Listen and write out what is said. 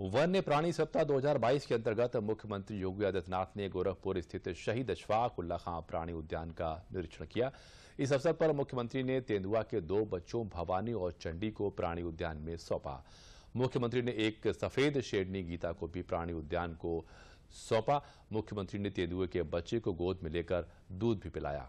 वन्य प्राणी सप्ताह 2022 के अंतर्गत मुख्यमंत्री योगी आदित्यनाथ ने गोरखपुर स्थित शहीद अशफाक उल्ला खां प्राणी उद्यान का निरीक्षण किया इस अवसर पर मुख्यमंत्री ने तेंदुआ के दो बच्चों भवानी और चंडी को प्राणी उद्यान में सौंपा मुख्यमंत्री ने एक सफेद शेडनी गीता को भी प्राणी उद्यान को सौंपा मुख्यमंत्री ने तेंदुए के बच्चे को गोद में लेकर दूध भी पिलाया